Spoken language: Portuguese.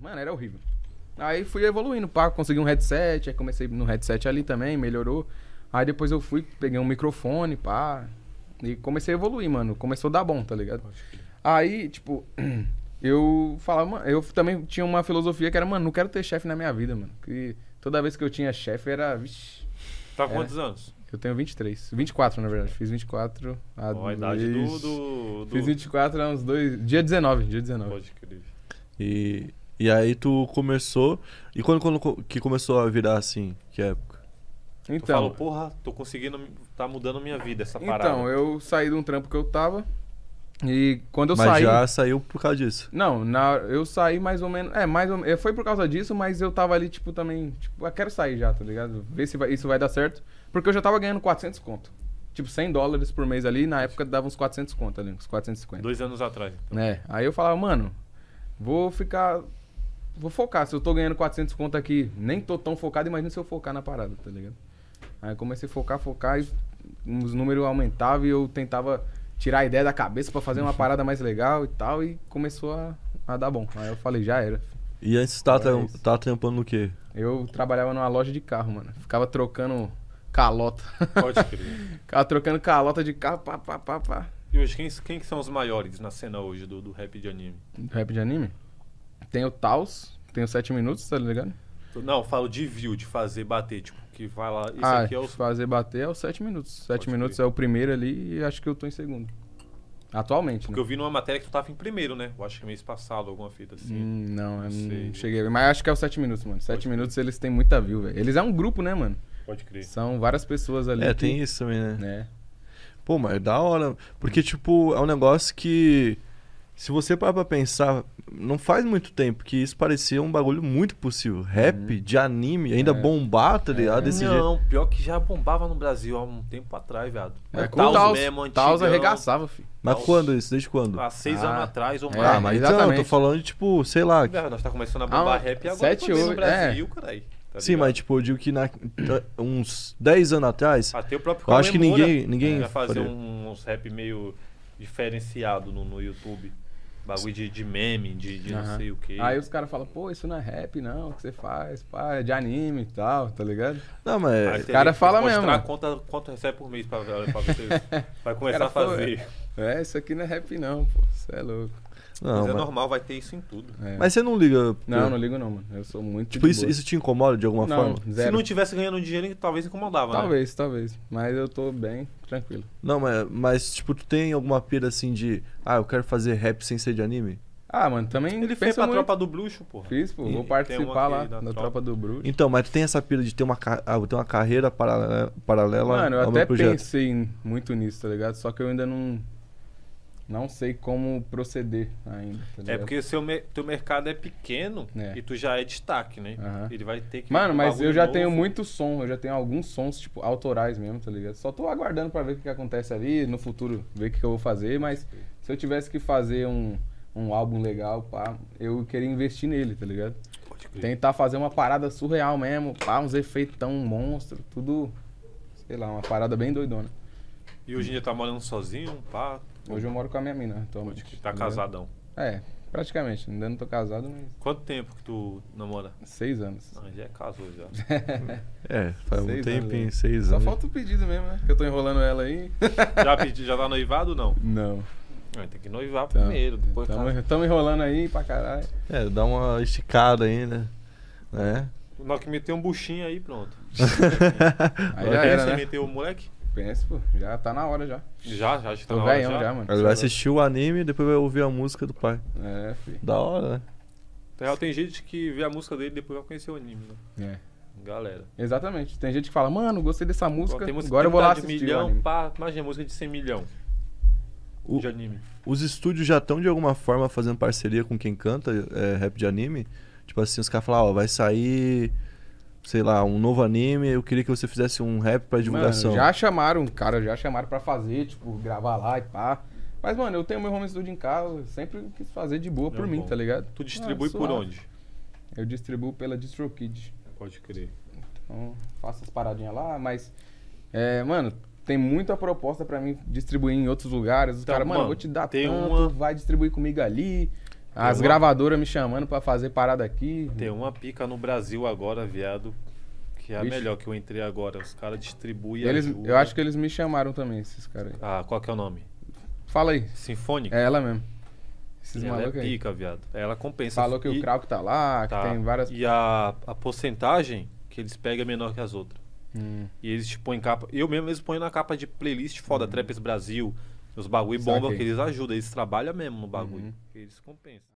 Mano, era horrível. Aí fui evoluindo, pá, consegui um headset, aí comecei no headset ali também, melhorou. Aí depois eu fui, peguei um microfone, pá. E comecei a evoluir, mano. Começou a dar bom, tá ligado? Aí, tipo, eu falava, eu também tinha uma filosofia que era, mano, não quero ter chefe na minha vida, mano. Que toda vez que eu tinha chefe era. Vixi, tá com quantos anos? Eu tenho 23. 24, na verdade. Fiz 24. A, oh, a idade do, do, do. Fiz 24 há uns dois. Dia 19. Dia 19. Pode crer. E e aí tu começou. E quando, quando que começou a virar assim? Que época? Então. Tu falou, porra, tô conseguindo. tá mudando minha vida essa então, parada. Então, eu saí de um trampo que eu tava. E quando eu mas saí. Mas já saiu por causa disso? Não, na, eu saí mais ou menos. É, mais ou menos. Eh, foi por causa disso, mas eu tava ali, tipo, também. Tipo, eu ah, quero sair já, tá ligado? Ver se vai, isso vai dar certo. Porque eu já tava ganhando 400 conto. Tipo, 100 dólares por mês ali. na época dava uns 400 conto ali, uns 450. Dois anos atrás. Então. É. Aí eu falava, mano, vou ficar vou focar. Se eu tô ganhando 400 conto aqui, nem tô tão focado, imagina se eu focar na parada, tá ligado? Aí comecei a focar, focar e os números aumentavam e eu tentava tirar a ideia da cabeça para fazer uma parada mais legal e tal e começou a, a dar bom. Aí eu falei, já era. E antes tá, é tram, tá trampando no quê? Eu trabalhava numa loja de carro, mano. Ficava trocando calota. Pode crer. Ficava trocando calota de carro, pá, pá, pá, pá. E hoje, quem, quem são os maiores na cena hoje do, do rap de anime? Do rap de anime? Tem o Taos, tem os 7 minutos, tá ligado? Não, eu falo de view, de fazer bater, tipo, que vai lá. Isso ah, aqui é o. Fazer bater é os 7 minutos. 7 minutos ver. é o primeiro ali e acho que eu tô em segundo. Atualmente. Porque né? eu vi numa matéria que tu tava em primeiro, né? Eu acho que mês passado, alguma fita assim. Hum, não, não, sei. cheguei a ver. Mas acho que é os 7 minutos, mano. 7 minutos eles têm muita view, velho. Eles é um grupo, né, mano? Pode crer. São várias pessoas ali. É, que... tem isso também, né? É. Pô, mas é da hora. Porque, tipo, é um negócio que se você parar pra pensar, não faz muito tempo que isso parecia um bagulho muito possível. Rap uhum. de anime, ainda é. bombar, tá é. ligado? É. Desse não, jeito. pior que já bombava no Brasil há um tempo atrás, viado. É, é com Taos, Taos mesmo, Taos arregaçava, filho. Mas Taos. quando isso? Desde quando? Há seis ah. anos atrás ou é, mais. Ah, mas então, exatamente. então, tô falando de tipo, sei lá. Viado, nós tá começando a ah, bombar ah, rap agora sete, no é. Brasil, é. caralho. Tá Sim, mas tipo, eu digo que na, uns 10 anos atrás. Até ah, o próprio Eu acho que ninguém. ninguém né, ia fazer uns rap meio diferenciado no, no YouTube. Bagulho de, de meme, de, de uhum. não sei o quê. Aí os caras falam, pô, isso não é rap, não, o que você faz, pá, é de anime e tal, tá ligado? Não, mas. Os caras falam mesmo. mostrar quanto, recebe por mês pra, pra você. vai começar a fazer. é, é, isso aqui não é rap, não, pô, você é louco. Não, mas é normal, vai ter isso em tudo. É. Mas você não liga. Porque... Não, não ligo não, mano. Eu sou muito. Tipo, isso, isso te incomoda de alguma não, forma? Zero. Se não tivesse ganhando dinheiro, talvez incomodava, né? Talvez, né? talvez. Mas eu tô bem tranquilo. Não, mas, mas, tipo, tu tem alguma pira assim de. Ah, eu quero fazer rap sem ser de anime? Ah, mano, também. Ele fez pra muito. Tropa do Bruxo, pô. Fiz, pô. vou participar lá na é tropa. tropa. do Bruxo. Então, mas tu tem essa pira de ter uma, ah, ter uma carreira paralela, paralela. Mano, eu até pensei muito nisso, tá ligado? Só que eu ainda não não sei como proceder ainda. Tá é porque seu teu mercado é pequeno é. e tu já é destaque, né? Uhum. Ele vai ter que. Mano, mas eu já novo. tenho muito som, eu já tenho alguns sons, tipo, autorais mesmo, tá ligado? Só tô aguardando para ver o que, acontece ali, no futuro, ver o que, que, eu vou fazer, mas se eu tivesse que fazer um, um álbum legal, pá, eu queria investir nele, tá ligado? Tentar fazer uma parada surreal mesmo, pá, uns efeitos tão monstro, tudo. Sei lá, uma parada bem doidona. E hoje em dia tá morando sozinho, pá? Hoje eu moro com a minha mina atualmente. Pode, tá casadão. É, praticamente. Ainda não tô casado, mas. Quanto tempo que tu namora? Seis anos. Não, ah, já é casou já. é, faz seis um tempinho, anos. seis anos. Só falta o pedido mesmo, né? Que eu tô enrolando ela aí. já, pedi, já tá noivado ou não? Não. Ah, tem que noivar então, primeiro, depois tamo, cara. Tamo enrolando aí pra caralho. É, dá uma esticada aí, né? né? Nós que meter um buchinho aí, pronto. aí já era, né? meteu o moleque? Conheço, pô. Já tá na hora já. Já, já, acho que tá Tô na hora. já. já, mano. Ele vai é assistir o anime e depois vai ouvir a música do pai. É, filho. Da hora, né? Na real, tem gente que vê a música dele e depois vai conhecer o anime, né? É. Galera. Exatamente. Tem gente que fala, mano, gostei dessa música, música agora eu vou lá assistir. Milhão, pá, imagina, música de 100 milhão. O, de anime. Os estúdios já estão de alguma forma fazendo parceria com quem canta é, rap de anime? Tipo assim, os caras falam, ó, vai sair sei lá, um novo anime, eu queria que você fizesse um rap pra divulgação. Mano, já chamaram, cara, já chamaram pra fazer, tipo, gravar lá e pá. Mas, mano, eu tenho meu home studio em casa, sempre quis fazer de boa é por bom. mim, tá ligado? Tu distribui ah, por onde? Eu distribuo pela DistroKid. Pode crer. Então, faço as paradinhas lá, mas. É, mano, tem muita proposta pra mim distribuir em outros lugares. Os então, caras, mano, mano, vou te dar tem tanto, uma... vai distribuir comigo ali. As uma... gravadoras me chamando para fazer parada aqui. Tem uma pica no Brasil agora, viado. Que é a melhor que eu entrei agora. Os caras distribuem eles, ajuda. Eu acho que eles me chamaram também, esses caras aí. Ah, qual que é o nome? Fala aí. Sinfônica? É ela mesmo. Esses ela é pica, aí. viado. Ela compensa. Falou que e... o Krauk tá lá, tá. que tem várias... E a, a porcentagem que eles pegam é menor que as outras. Hum. E eles te põem capa... Eu mesmo eles ponho na capa de playlist foda. Hum. Trappers Brasil, os bagulho bomba que eles ajudam, eles trabalham mesmo no bagulho. Uhum. Eles compensam.